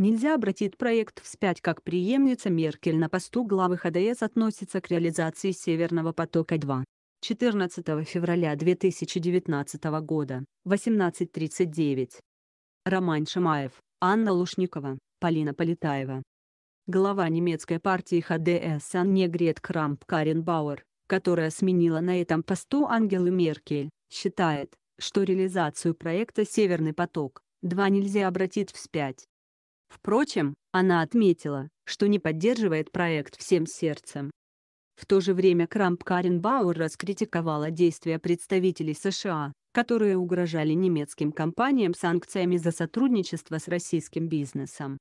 Нельзя обратить проект вспять, как преемница Меркель на посту главы ХДС относится к реализации «Северного потока-2». 14 февраля 2019 года, 18.39. Роман Шимаев, Анна Лушникова, Полина Полетаева. Глава немецкой партии ХДС Анне Грет Крамп Карен Бауэр, которая сменила на этом посту Ангелу Меркель, считает, что реализацию проекта «Северный поток-2» нельзя обратить вспять, Впрочем, она отметила, что не поддерживает проект всем сердцем. В то же время Крамп Карен Бауэр раскритиковала действия представителей США, которые угрожали немецким компаниям санкциями за сотрудничество с российским бизнесом.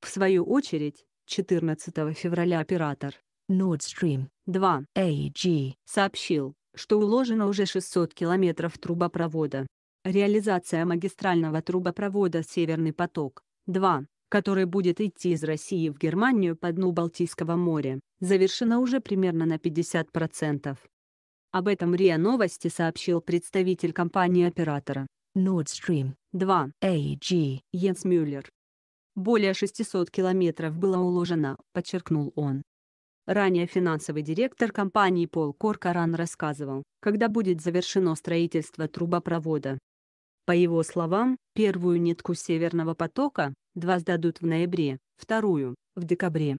В свою очередь, 14 февраля оператор Nord Stream 2 AG сообщил, что уложено уже 600 километров трубопровода. Реализация магистрального трубопровода «Северный поток-2» который будет идти из России в Германию по дну Балтийского моря, завершена уже примерно на 50%. Об этом РИА Новости сообщил представитель компании-оператора Nord Stream 2 AG Йенс Мюллер. Более 600 километров было уложено, подчеркнул он. Ранее финансовый директор компании Пол Коркаран рассказывал, когда будет завершено строительство трубопровода, по его словам, первую нитку Северного потока два сдадут в ноябре, вторую – в декабре.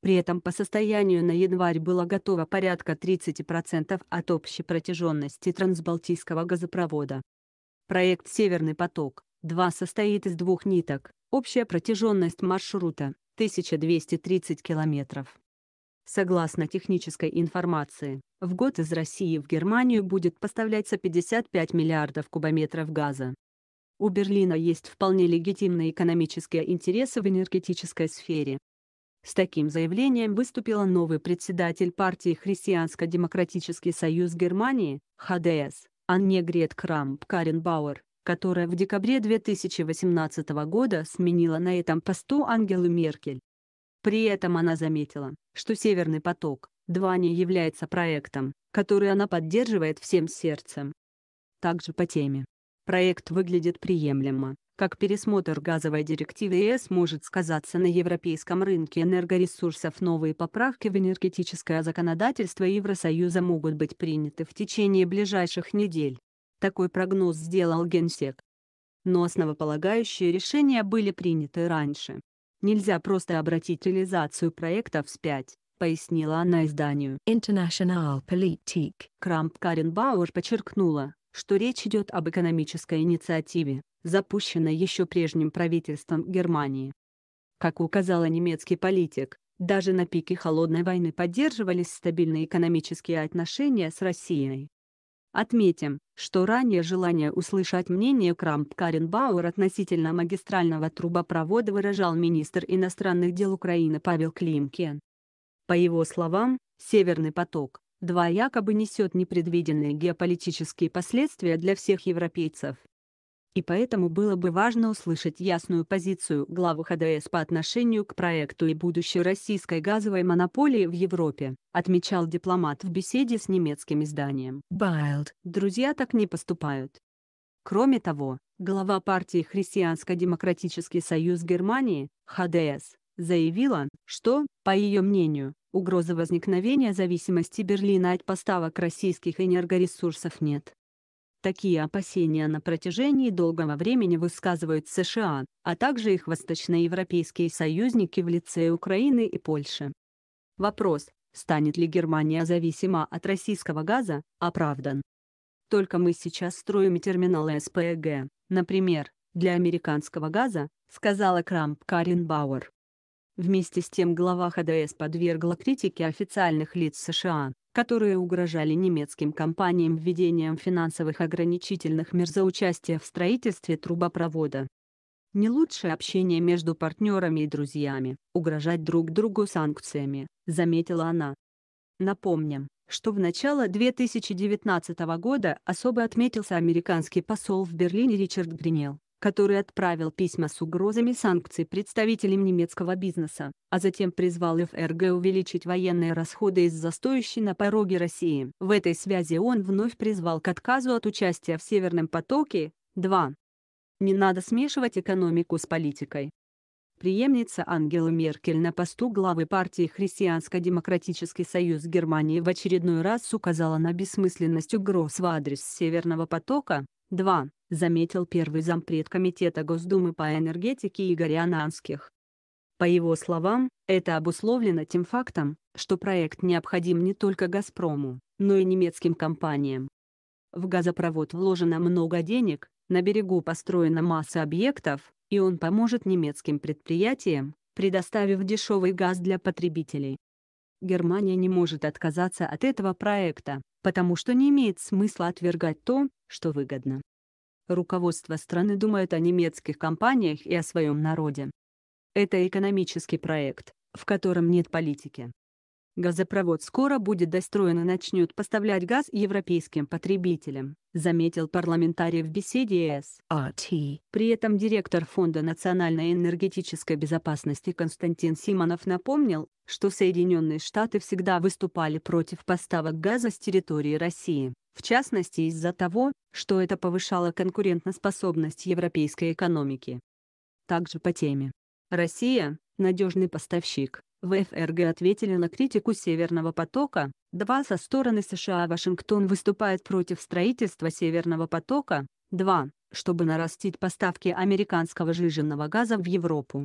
При этом по состоянию на январь было готово порядка 30% от общей протяженности трансбалтийского газопровода. Проект «Северный поток-2» состоит из двух ниток, общая протяженность маршрута – 1230 километров. Согласно технической информации, в год из России в Германию будет поставляться 55 миллиардов кубометров газа. У Берлина есть вполне легитимные экономические интересы в энергетической сфере. С таким заявлением выступила новый председатель партии Христианско-демократический союз Германии, ХДС, Анне Грет Крамп Карен Бауэр, которая в декабре 2018 года сменила на этом посту Ангелу Меркель. При этом она заметила, что «Северный поток-2» не является проектом, который она поддерживает всем сердцем. Также по теме. Проект выглядит приемлемо, как пересмотр газовой директивы ЕС может сказаться на европейском рынке энергоресурсов. Новые поправки в энергетическое законодательство Евросоюза могут быть приняты в течение ближайших недель. Такой прогноз сделал Генсек. Но основополагающие решения были приняты раньше. Нельзя просто обратить реализацию проекта вспять, пояснила она изданию International Politik. Крамп Карен Бауэр подчеркнула, что речь идет об экономической инициативе, запущенной еще прежним правительством Германии. Как указала немецкий политик, даже на пике холодной войны поддерживались стабильные экономические отношения с Россией. Отметим, что ранее желание услышать мнение Крамп Карен Бауэр относительно магистрального трубопровода выражал министр иностранных дел Украины Павел Климкин. По его словам, «Северный поток-2» якобы несет непредвиденные геополитические последствия для всех европейцев. И поэтому было бы важно услышать ясную позицию главы ХДС по отношению к проекту и будущей российской газовой монополии в Европе, отмечал дипломат в беседе с немецким изданием. Байлд. Друзья так не поступают. Кроме того, глава партии Христианско-демократический союз Германии, ХДС, заявила, что, по ее мнению, угрозы возникновения зависимости Берлина от поставок российских энергоресурсов нет. Такие опасения на протяжении долгого времени высказывают США, а также их восточноевропейские союзники в лице Украины и Польши. Вопрос, станет ли Германия зависима от российского газа, оправдан. Только мы сейчас строим терминалы СПГ, например, для американского газа, сказала Крамп Карин Бауэр. Вместе с тем глава ХДС подвергла критике официальных лиц США, которые угрожали немецким компаниям введением финансовых ограничительных мер за участие в строительстве трубопровода. Не лучшее общение между партнерами и друзьями, угрожать друг другу санкциями, заметила она. Напомним, что в начало 2019 года особо отметился американский посол в Берлине Ричард Гринел, который отправил письма с угрозами санкций представителям немецкого бизнеса, а затем призвал ФРГ увеличить военные расходы из-за стоящей на пороге России. В этой связи он вновь призвал к отказу от участия в «Северном потоке» 2. Не надо смешивать экономику с политикой. Приемница Ангела Меркель на посту главы партии Христианско-демократический союз Германии в очередной раз указала на бессмысленность угроз в адрес «Северного потока», 2. Заметил первый зампред Комитета Госдумы по энергетике Игорь Ананских. По его словам, это обусловлено тем фактом, что проект необходим не только «Газпрому», но и немецким компаниям. В газопровод вложено много денег, на берегу построена масса объектов, и он поможет немецким предприятиям, предоставив дешевый газ для потребителей. Германия не может отказаться от этого проекта потому что не имеет смысла отвергать то, что выгодно. Руководство страны думает о немецких компаниях и о своем народе. Это экономический проект, в котором нет политики. Газопровод скоро будет достроен и начнет поставлять газ европейским потребителям, заметил парламентарий в беседе с АТ. При этом директор Фонда национальной энергетической безопасности Константин Симонов напомнил, что Соединенные Штаты всегда выступали против поставок газа с территории России, в частности из-за того, что это повышало конкурентоспособность европейской экономики. Также по теме. Россия – надежный поставщик. В ФРГ ответили на критику «Северного потока». Два со стороны США Вашингтон выступает против строительства «Северного потока». Два, чтобы нарастить поставки американского жиженного газа в Европу.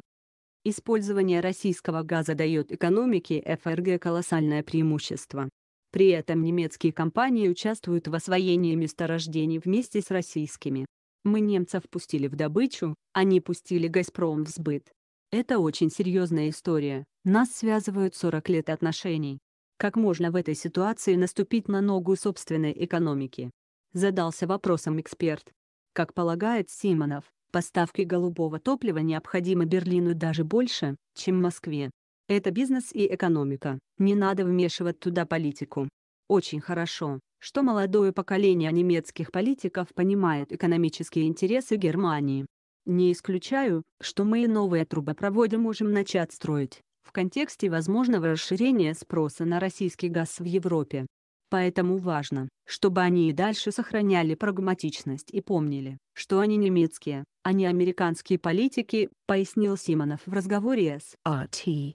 Использование российского газа дает экономике ФРГ колоссальное преимущество. При этом немецкие компании участвуют в освоении месторождений вместе с российскими. Мы немцев пустили в добычу, они пустили «Газпром» в сбыт. Это очень серьезная история, нас связывают 40 лет отношений. Как можно в этой ситуации наступить на ногу собственной экономики? Задался вопросом эксперт. Как полагает Симонов, Поставки голубого топлива необходимы Берлину даже больше, чем Москве. Это бизнес и экономика, не надо вмешивать туда политику. Очень хорошо, что молодое поколение немецких политиков понимает экономические интересы Германии. Не исключаю, что мы и новые трубопроводы можем начать строить, в контексте возможного расширения спроса на российский газ в Европе. Поэтому важно, чтобы они и дальше сохраняли прагматичность и помнили, что они немецкие, а не американские политики, пояснил Симонов в разговоре с АТ.